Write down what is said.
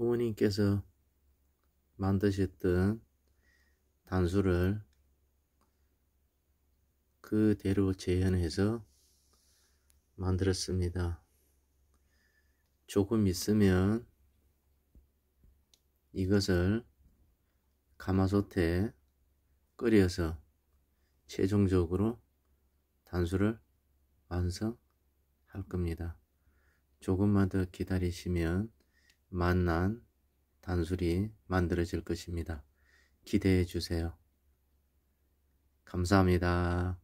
어머님께서 만드셨던 단수를 그대로 재현해서 만들었습니다. 조금 있으면 이것을 가마솥에 끓여서 최종적으로 단수를 완성할 겁니다. 조금만 더 기다리시면 만난 단술이 만들어질 것입니다. 기대해 주세요. 감사합니다.